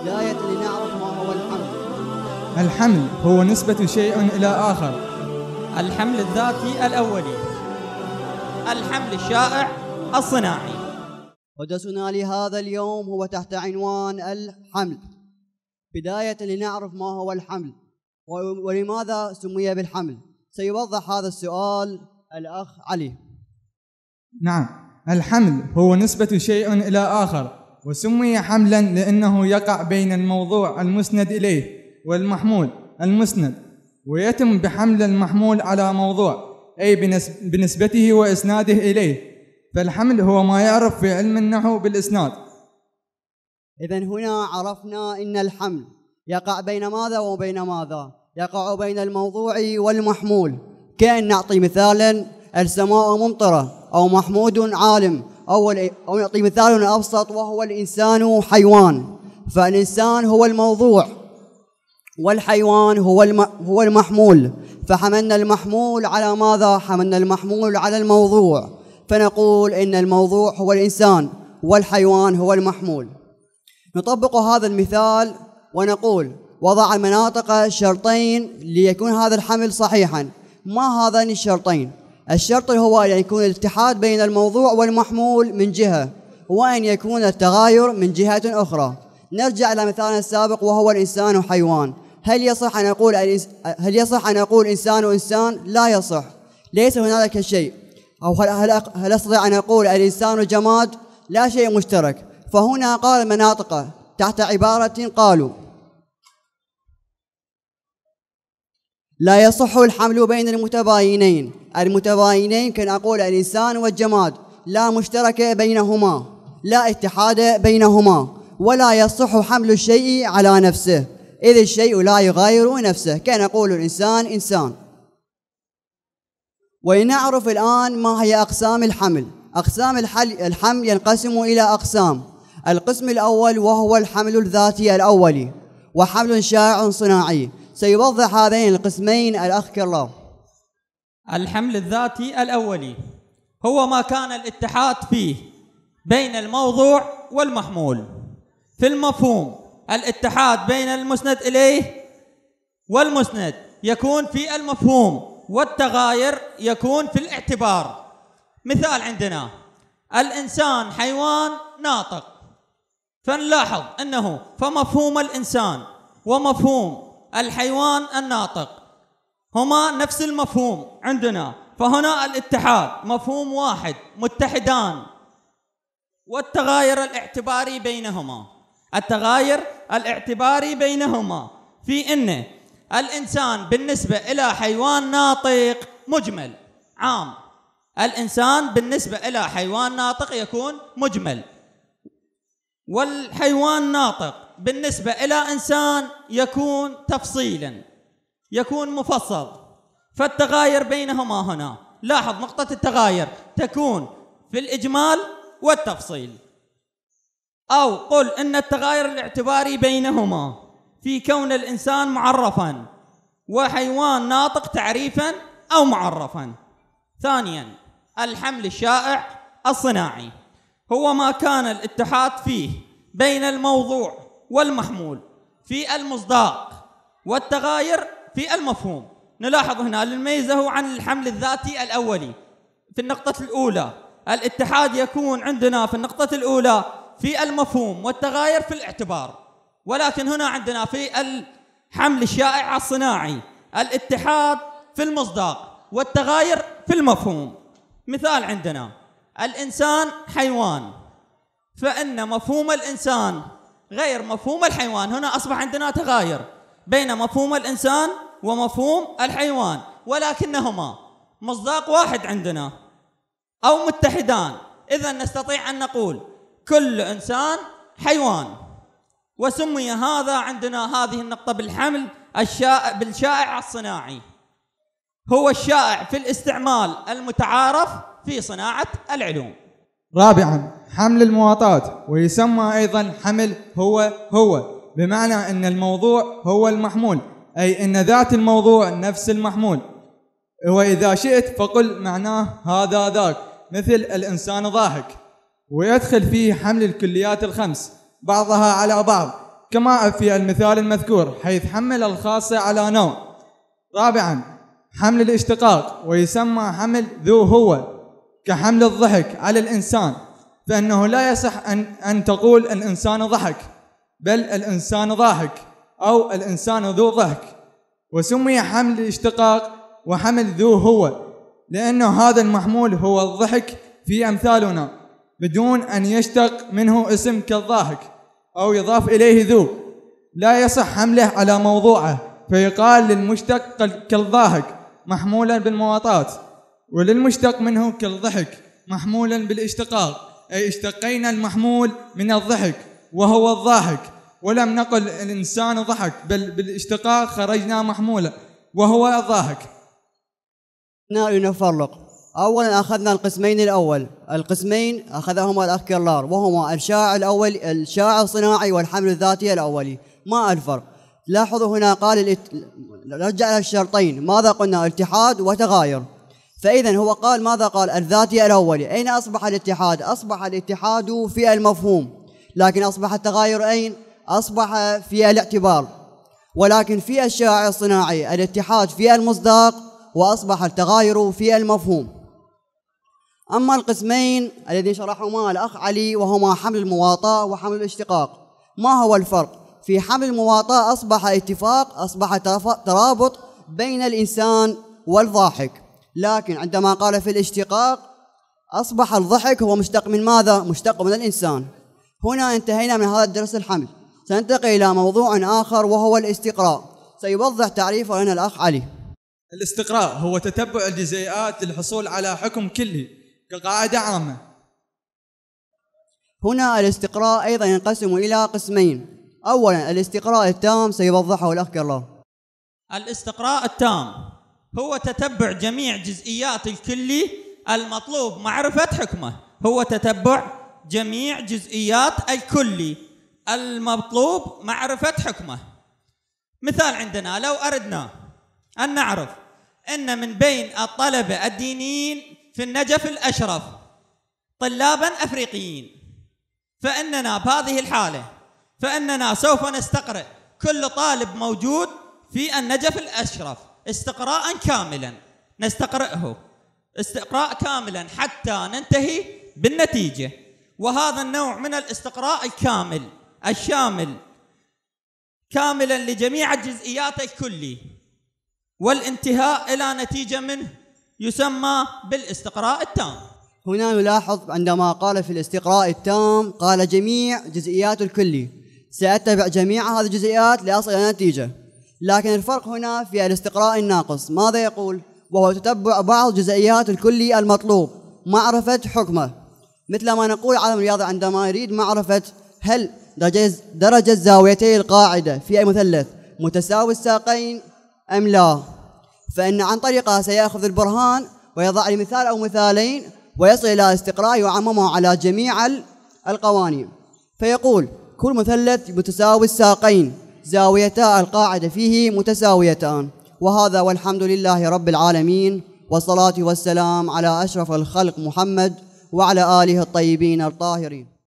بداية لنعرف ما هو الحمل الحمل هو نسبة شيء إلى آخر الحمل الذاتي الأولي الحمل الشائع الصناعي قدسنا لهذا اليوم هو تحت عنوان الحمل بداية لنعرف ما هو الحمل ولماذا سمي بالحمل سيوضح هذا السؤال الأخ علي نعم الحمل هو نسبة شيء إلى آخر وسمي حملا لأنه يقع بين الموضوع المسند إليه والمحمول المسند ويتم بحمل المحمول على موضوع أي بنسبته وإسناده إليه فالحمل هو ما يعرف في علم النحو بالإسناد إذا هنا عرفنا أن الحمل يقع بين ماذا وبين ماذا يقع بين الموضوع والمحمول كأن نعطي مثالا السماء ممطرة أو محمود عالم أول أو نعطي مثال أبسط وهو الإنسان حيوان فالإنسان هو الموضوع والحيوان هو هو المحمول فحملنا المحمول على ماذا؟ حملنا المحمول على الموضوع فنقول إن الموضوع هو الإنسان والحيوان هو المحمول نطبق هذا المثال ونقول وضع المناطق شرطين ليكون هذا الحمل صحيحا ما هذان الشرطين الشرط هو أن يكون الاتحاد بين الموضوع والمحمول من جهة وأن يكون التغاير من جهة أخرى نرجع إلى مثالنا السابق وهو الإنسان حيوان هل يصح أن أقول هل يصح أن أقول إنسان إنسان؟ لا يصح ليس هنالك شيء أو هل, هل, هل أستطيع أن أقول الإنسان جماد؟ لا شيء مشترك فهنا قال مناطقه تحت عبارة قالوا لا يصح الحمل بين المتباينين المتباينين كان أقول الإنسان والجماد لا مشترك بينهما لا اتحاد بينهما ولا يصح حمل الشيء على نفسه إذ الشيء لا يغاير نفسه كان أقول الإنسان إنسان ولنعرف الآن ما هي أقسام الحمل أقسام الحمل ينقسم إلى أقسام القسم الأول وهو الحمل الذاتي الأولي وحمل شائع صناعي سيوضح هذين القسمين الأخ كرلو الحمل الذاتي الأولي هو ما كان الاتحاد فيه بين الموضوع والمحمول في المفهوم الاتحاد بين المسند إليه والمسند يكون في المفهوم والتغاير يكون في الاعتبار مثال عندنا الإنسان حيوان ناطق فنلاحظ أنه فمفهوم الإنسان ومفهوم الحيوان الناطق هما نفس المفهوم عندنا فهنا الاتحاد مفهوم واحد متحدان والتغاير الاعتباري بينهما التغاير الاعتباري بينهما في ان الانسان بالنسبه الى حيوان ناطق مجمل عام الانسان بالنسبه الى حيوان ناطق يكون مجمل والحيوان ناطق بالنسبة إلى إنسان يكون تفصيلا يكون مفصل فالتغاير بينهما هنا لاحظ نقطة التغاير تكون في الإجمال والتفصيل أو قل إن التغاير الاعتباري بينهما في كون الإنسان معرفا وحيوان ناطق تعريفا أو معرفا ثانيا الحمل الشائع الصناعي هو ما كان الاتحاد فيه بين الموضوع والمحمول في المصداق والتغاير في المفهوم نلاحظ هنا هو عن الحمل الذاتي الأولي في النقطة الأولى الاتحاد يكون عندنا في النقطة الأولى في المفهوم والتغاير في الاعتبار ولكن هنا عندنا في الحمل الشائع الصناعي الاتحاد في المصداق والتغاير في المفهوم مثال عندنا الإنسان حيوان فإن مفهوم الإنسان غير مفهوم الحيوان هنا أصبح عندنا تغاير بين مفهوم الإنسان ومفهوم الحيوان ولكنهما مصداق واحد عندنا أو متحدان إذا نستطيع أن نقول كل إنسان حيوان وسمي هذا عندنا هذه النقطة بالحمل الشائع بالشائع الصناعي هو الشائع في الاستعمال المتعارف في صناعة العلوم رابعا حمل المواطاة ويسمى أيضا حمل هو هو بمعنى أن الموضوع هو المحمول أي أن ذات الموضوع نفس المحمول وإذا شئت فقل معناه هذا ذاك مثل الإنسان ضاحك ويدخل فيه حمل الكليات الخمس بعضها على بعض كما في المثال المذكور حيث حمل الخاصة على نوع رابعا حمل الاشتقاق ويسمى حمل ذو هو كحمل الضحك على الإنسان فإنه لا يصح أن, أن تقول الإنسان ضحك بل الإنسان ضاحك أو الإنسان ذو ضحك وسمي حمل الاشتقاق وحمل ذو هو لأنه هذا المحمول هو الضحك في أمثالنا بدون أن يشتق منه اسم كالضاحك أو يضاف إليه ذو لا يصح حمله على موضوعه فيقال للمشتق كالضاحك محمولا بالمواطات وللمشتق منه كالضحك محمولا بالاشتقاق أي اشتقينا المحمول من الضحك وهو الضاحك ولم نقل الإنسان ضحك بل بالاشتقاق خرجنا محمولا وهو الضاحك نفرق أولا أخذنا القسمين الأول القسمين أخذهما الأخ كرلار وهما الشائع الأول الشائع الصناعي والحمل الذاتي الأولي ما الفرق لاحظوا هنا قال الات... رجع الشرطين ماذا قلنا اتحاد وتغاير فإذا هو قال ماذا قال الذاتي الأولي أين أصبح الاتحاد أصبح الاتحاد في المفهوم لكن أصبح التغاير أين أصبح في الاعتبار ولكن في الشائع الصناعي الاتحاد في المصداق وأصبح التغاير في المفهوم أما القسمين الذي شرحهما الأخ علي وهما حمل المواطاة وحمل الاشتقاق ما هو الفرق في حمل المواطاة أصبح اتفاق أصبح ترابط بين الإنسان والضاحك لكن عندما قال في الاشتقاق أصبح الضحك هو مشتق من ماذا؟ مشتق من الإنسان هنا انتهينا من هذا الدرس الحمل سننتقل إلى موضوع آخر وهو الاستقراء سيوضح تعريفه لنا الأخ علي الاستقراء هو تتبع الجزيئات للحصول على حكم كلي كقاعدة عامة هنا الاستقراء أيضا ينقسم إلى قسمين أولا الاستقراء التام سيوضحه الأخ الله الاستقراء التام هو تتبع جميع جزئيات الكلي المطلوب معرفة حكمه هو تتبع جميع جزئيات الكلي المطلوب معرفة حكمه مثال عندنا لو أردنا أن نعرف أن من بين الطلبة الدينيين في النجف الأشرف طلابا أفريقيين فإننا بهذه الحالة فإننا سوف نستقرئ كل طالب موجود في النجف الأشرف استقراء كاملا نستقرئه استقراء كاملا حتى ننتهي بالنتيجه وهذا النوع من الاستقراء الكامل الشامل كاملا لجميع الجزئيات الكلي والانتهاء الى نتيجه منه يسمى بالاستقراء التام. هنا نلاحظ عندما قال في الاستقراء التام قال جميع جزئيات الكلي سأتبع جميع هذه الجزئيات لأصل إلى نتيجة لكن الفرق هنا في الاستقراء الناقص ماذا يقول؟ وهو تتبع بعض جزئيات الكلي المطلوب معرفة حكمه مثل ما نقول عالم الرياضة عندما يريد معرفة هل درجة زاويتي القاعدة في أي مثلث متساوي الساقين أم لا فإن عن طريقها سيأخذ البرهان ويضع لي مثال أو مثالين ويصل إلى استقراء وعممه على جميع القوانين فيقول كل مثلث متساوي الساقين زاويتا القاعدة فيه متساويتان وهذا والحمد لله رب العالمين والصلاة والسلام على أشرف الخلق محمد وعلى آله الطيبين الطاهرين